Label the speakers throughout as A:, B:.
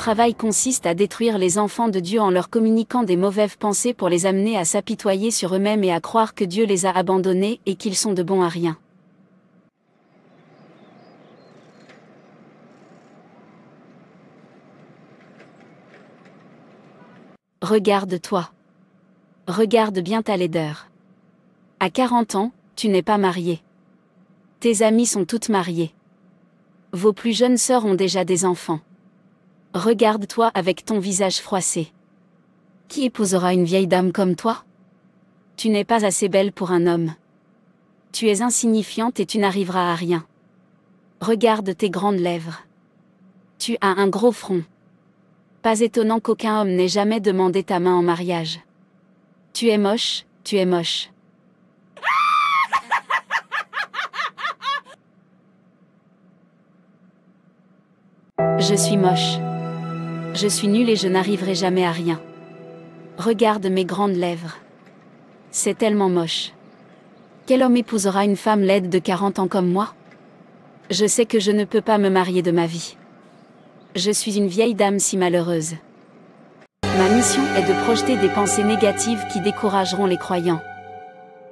A: travail consiste à détruire les enfants de Dieu en leur communiquant des mauvaises pensées pour les amener à s'apitoyer sur eux-mêmes et à croire que Dieu les a abandonnés et qu'ils sont de bons à rien. Regarde-toi. Regarde bien ta laideur. À 40 ans, tu n'es pas marié. Tes amies sont toutes mariées. Vos plus jeunes sœurs ont déjà des enfants. Regarde-toi avec ton visage froissé. Qui épousera une vieille dame comme toi Tu n'es pas assez belle pour un homme. Tu es insignifiante et tu n'arriveras à rien. Regarde tes grandes lèvres. Tu as un gros front. Pas étonnant qu'aucun homme n'ait jamais demandé ta main en mariage. Tu es moche, tu es moche. Je suis moche. Je suis nulle et je n'arriverai jamais à rien. Regarde mes grandes lèvres. C'est tellement moche. Quel homme épousera une femme laide de 40 ans comme moi Je sais que je ne peux pas me marier de ma vie. Je suis une vieille dame si malheureuse. Ma mission est de projeter des pensées négatives qui décourageront les croyants.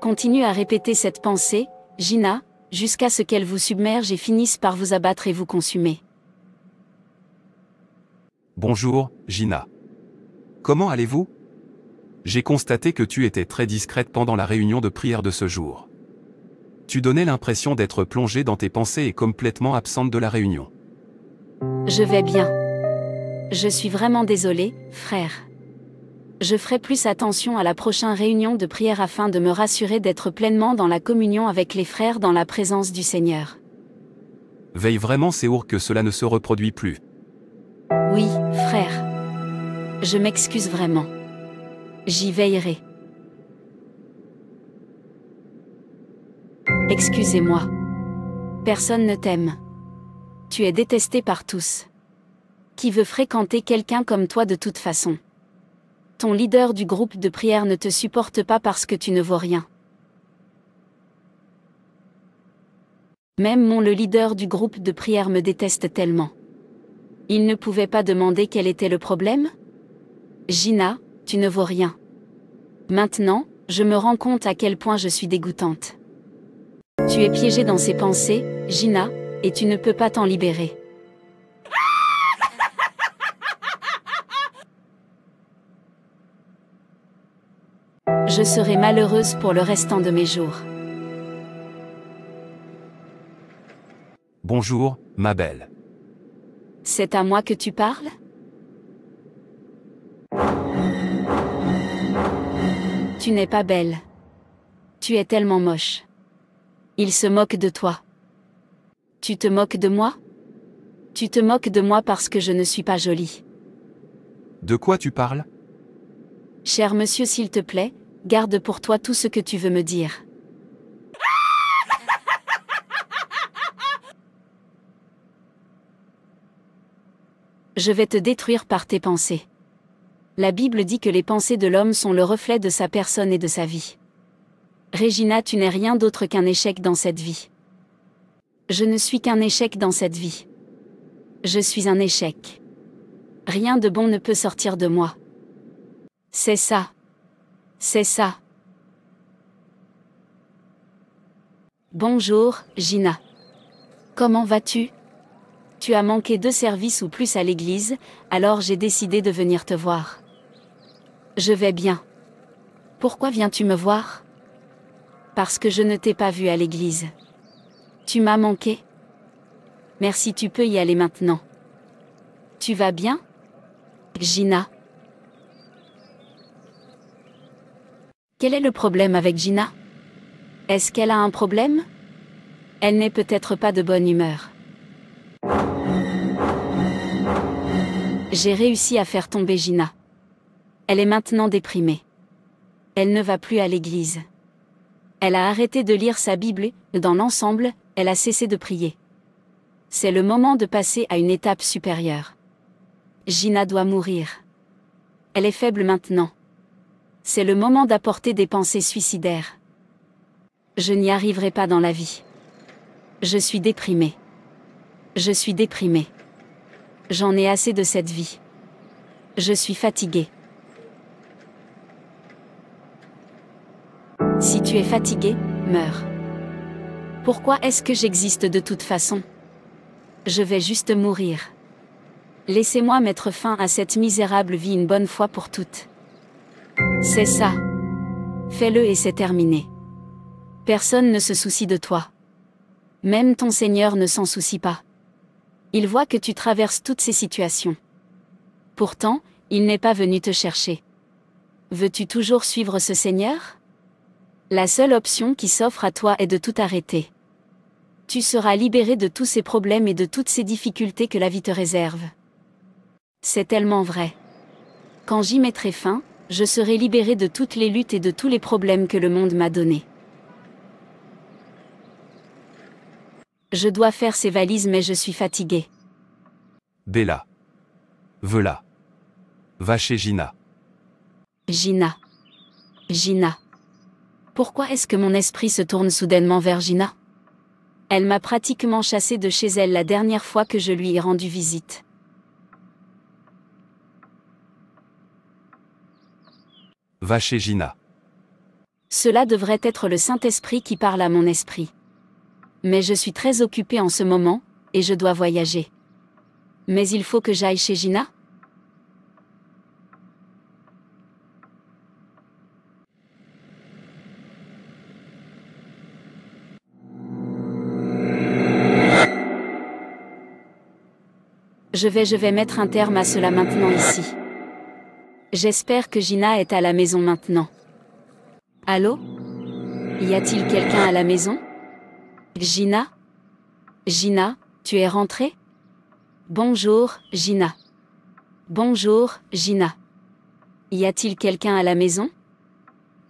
A: Continue à répéter cette pensée, Gina, jusqu'à ce qu'elle vous submerge et finisse par vous abattre et vous consumer.
B: Bonjour, Gina. Comment allez-vous J'ai constaté que tu étais très discrète pendant la réunion de prière de ce jour. Tu donnais l'impression d'être plongée dans tes pensées et complètement absente de la réunion.
A: Je vais bien. Je suis vraiment désolée, frère. Je ferai plus attention à la prochaine réunion de prière afin de me rassurer d'être pleinement dans la communion avec les frères dans la présence du Seigneur.
B: Veille vraiment, Séour, que cela ne se reproduit plus.
A: Oui, frère. Je m'excuse vraiment. J'y veillerai. Excusez-moi. Personne ne t'aime. Tu es détesté par tous. Qui veut fréquenter quelqu'un comme toi de toute façon Ton leader du groupe de prière ne te supporte pas parce que tu ne vaux rien. Même mon le leader du groupe de prière me déteste tellement. Il ne pouvait pas demander quel était le problème Gina, tu ne vaux rien. Maintenant, je me rends compte à quel point je suis dégoûtante. Tu es piégée dans ses pensées, Gina, et tu ne peux pas t'en libérer. Je serai malheureuse pour le restant de mes jours.
B: Bonjour, ma belle.
A: C'est à moi que tu parles Tu n'es pas belle. Tu es tellement moche. Il se moque de toi. Tu te moques de moi Tu te moques de moi parce que je ne suis pas jolie.
B: De quoi tu parles
A: Cher monsieur, s'il te plaît, garde pour toi tout ce que tu veux me dire. je vais te détruire par tes pensées. La Bible dit que les pensées de l'homme sont le reflet de sa personne et de sa vie. Régina, tu n'es rien d'autre qu'un échec dans cette vie. Je ne suis qu'un échec dans cette vie. Je suis un échec. Rien de bon ne peut sortir de moi. C'est ça. C'est ça. Bonjour, Gina. Comment vas-tu tu as manqué deux services ou plus à l'église, alors j'ai décidé de venir te voir. Je vais bien. Pourquoi viens-tu me voir Parce que je ne t'ai pas vu à l'église. Tu m'as manqué Merci, tu peux y aller maintenant. Tu vas bien Gina. Quel est le problème avec Gina Est-ce qu'elle a un problème Elle n'est peut-être pas de bonne humeur. J'ai réussi à faire tomber Gina. Elle est maintenant déprimée. Elle ne va plus à l'église. Elle a arrêté de lire sa Bible, et dans l'ensemble, elle a cessé de prier. C'est le moment de passer à une étape supérieure. Gina doit mourir. Elle est faible maintenant. C'est le moment d'apporter des pensées suicidaires. Je n'y arriverai pas dans la vie. Je suis déprimée. Je suis déprimée. J'en ai assez de cette vie. Je suis fatigué. Si tu es fatigué, meurs. Pourquoi est-ce que j'existe de toute façon Je vais juste mourir. Laissez-moi mettre fin à cette misérable vie une bonne fois pour toutes. C'est ça. Fais-le et c'est terminé. Personne ne se soucie de toi. Même ton Seigneur ne s'en soucie pas il voit que tu traverses toutes ces situations. Pourtant, il n'est pas venu te chercher. Veux-tu toujours suivre ce Seigneur La seule option qui s'offre à toi est de tout arrêter. Tu seras libéré de tous ces problèmes et de toutes ces difficultés que la vie te réserve. C'est tellement vrai. Quand j'y mettrai fin, je serai libéré de toutes les luttes et de tous les problèmes que le monde m'a donnés. Je dois faire ces valises mais je suis fatiguée.
B: Bella. Vela. Va chez Gina.
A: Gina. Gina. Pourquoi est-ce que mon esprit se tourne soudainement vers Gina Elle m'a pratiquement chassé de chez elle la dernière fois que je lui ai rendu visite.
B: Va chez Gina.
A: Cela devrait être le Saint-Esprit qui parle à mon esprit mais je suis très occupée en ce moment, et je dois voyager. Mais il faut que j'aille chez Gina Je vais, je vais mettre un terme à cela maintenant ici. J'espère que Gina est à la maison maintenant. Allô Y a-t-il quelqu'un à la maison Gina Gina, tu es rentrée Bonjour, Gina. Bonjour, Gina. Y a-t-il quelqu'un à la maison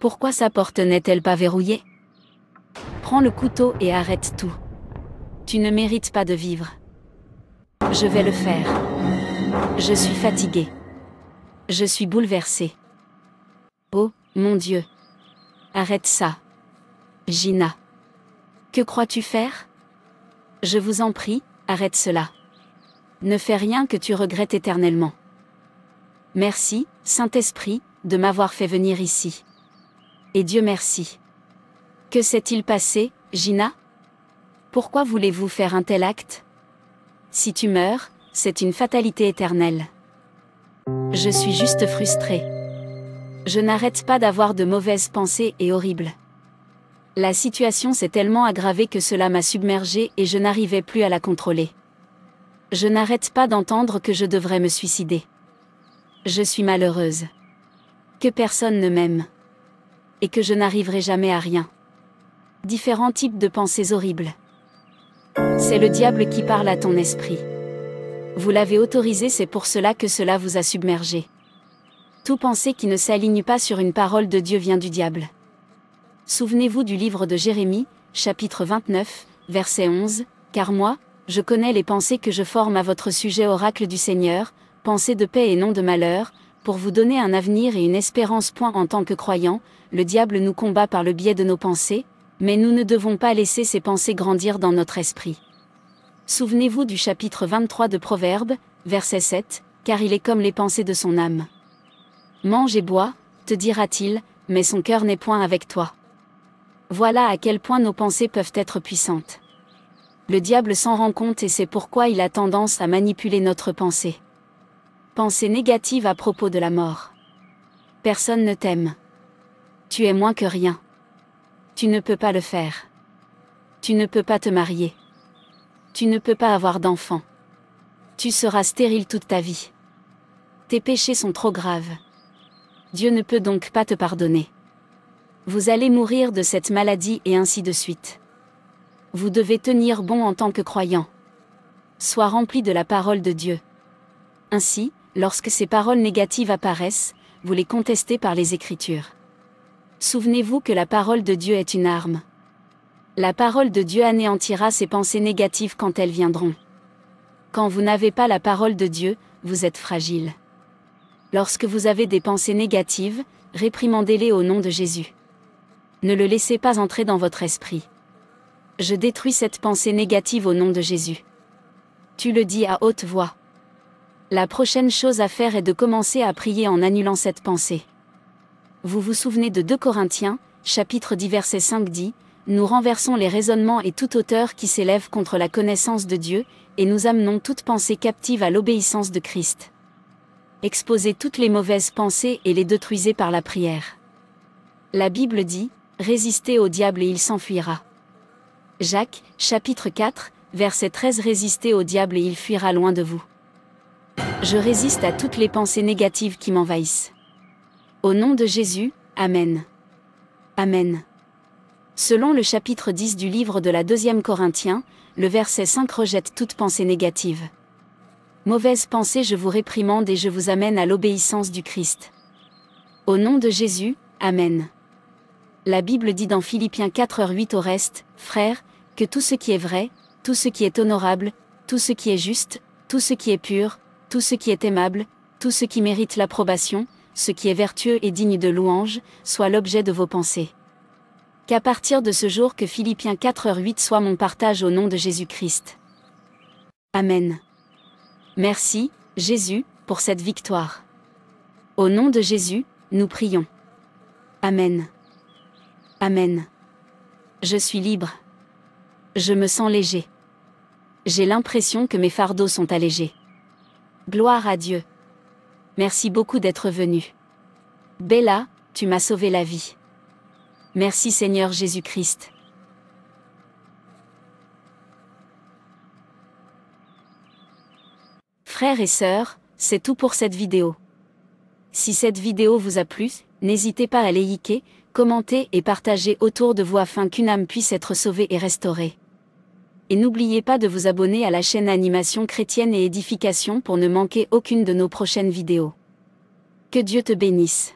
A: Pourquoi sa porte n'est-elle pas verrouillée Prends le couteau et arrête tout. Tu ne mérites pas de vivre. Je vais le faire. Je suis fatiguée. Je suis bouleversée. Oh, mon Dieu. Arrête ça. Gina. Que crois-tu faire Je vous en prie, arrête cela. Ne fais rien que tu regrettes éternellement. Merci, Saint-Esprit, de m'avoir fait venir ici. Et Dieu merci. Que s'est-il passé, Gina Pourquoi voulez-vous faire un tel acte Si tu meurs, c'est une fatalité éternelle. Je suis juste frustrée. Je n'arrête pas d'avoir de mauvaises pensées et horribles. La situation s'est tellement aggravée que cela m'a submergée et je n'arrivais plus à la contrôler. Je n'arrête pas d'entendre que je devrais me suicider. Je suis malheureuse. Que personne ne m'aime. Et que je n'arriverai jamais à rien. Différents types de pensées horribles. C'est le diable qui parle à ton esprit. Vous l'avez autorisé, c'est pour cela que cela vous a submergé. Tout pensée qui ne s'aligne pas sur une parole de Dieu vient du diable. Souvenez-vous du livre de Jérémie, chapitre 29, verset 11, Car moi, je connais les pensées que je forme à votre sujet oracle du Seigneur, pensées de paix et non de malheur, pour vous donner un avenir et une espérance. Point en tant que croyant, le diable nous combat par le biais de nos pensées, mais nous ne devons pas laisser ces pensées grandir dans notre esprit. Souvenez-vous du chapitre 23 de Proverbes, verset 7, car il est comme les pensées de son âme. Mange et bois, te dira-t-il, mais son cœur n'est point avec toi. Voilà à quel point nos pensées peuvent être puissantes. Le diable s'en rend compte et c'est pourquoi il a tendance à manipuler notre pensée. Pensée négative à propos de la mort. Personne ne t'aime. Tu es moins que rien. Tu ne peux pas le faire. Tu ne peux pas te marier. Tu ne peux pas avoir d'enfant. Tu seras stérile toute ta vie. Tes péchés sont trop graves. Dieu ne peut donc pas te pardonner. Vous allez mourir de cette maladie et ainsi de suite. Vous devez tenir bon en tant que croyant. Sois rempli de la parole de Dieu. Ainsi, lorsque ces paroles négatives apparaissent, vous les contestez par les Écritures. Souvenez-vous que la parole de Dieu est une arme. La parole de Dieu anéantira ces pensées négatives quand elles viendront. Quand vous n'avez pas la parole de Dieu, vous êtes fragile. Lorsque vous avez des pensées négatives, réprimandez-les au nom de Jésus ne le laissez pas entrer dans votre esprit. Je détruis cette pensée négative au nom de Jésus. Tu le dis à haute voix. La prochaine chose à faire est de commencer à prier en annulant cette pensée. Vous vous souvenez de 2 Corinthiens, chapitre 10 verset 5 dit, Nous renversons les raisonnements et toute hauteur qui s'élève contre la connaissance de Dieu, et nous amenons toute pensée captive à l'obéissance de Christ. Exposez toutes les mauvaises pensées et les détruisez par la prière. La Bible dit, Résistez au diable et il s'enfuira. Jacques, chapitre 4, verset 13 Résistez au diable et il fuira loin de vous. Je résiste à toutes les pensées négatives qui m'envahissent. Au nom de Jésus, Amen. Amen. Selon le chapitre 10 du livre de la deuxième Corinthiens, le verset 5 rejette toute pensée négative. Mauvaise pensée, je vous réprimande et je vous amène à l'obéissance du Christ. Au nom de Jésus, Amen. La Bible dit dans Philippiens 4 h au reste, Frères, que tout ce qui est vrai, tout ce qui est honorable, tout ce qui est juste, tout ce qui est pur, tout ce qui est aimable, tout ce qui mérite l'approbation, ce qui est vertueux et digne de louange, soit l'objet de vos pensées. Qu'à partir de ce jour que Philippiens 4 h soit mon partage au nom de Jésus-Christ. Amen. Merci, Jésus, pour cette victoire. Au nom de Jésus, nous prions. Amen. Amen. Je suis libre. Je me sens léger. J'ai l'impression que mes fardeaux sont allégés. Gloire à Dieu. Merci beaucoup d'être venu. Bella, tu m'as sauvé la vie. Merci Seigneur Jésus-Christ. Frères et sœurs, c'est tout pour cette vidéo. Si cette vidéo vous a plu, n'hésitez pas à liker, commentez et partagez autour de vous afin qu'une âme puisse être sauvée et restaurée. Et n'oubliez pas de vous abonner à la chaîne Animation chrétienne et édification pour ne manquer aucune de nos prochaines vidéos. Que Dieu te bénisse.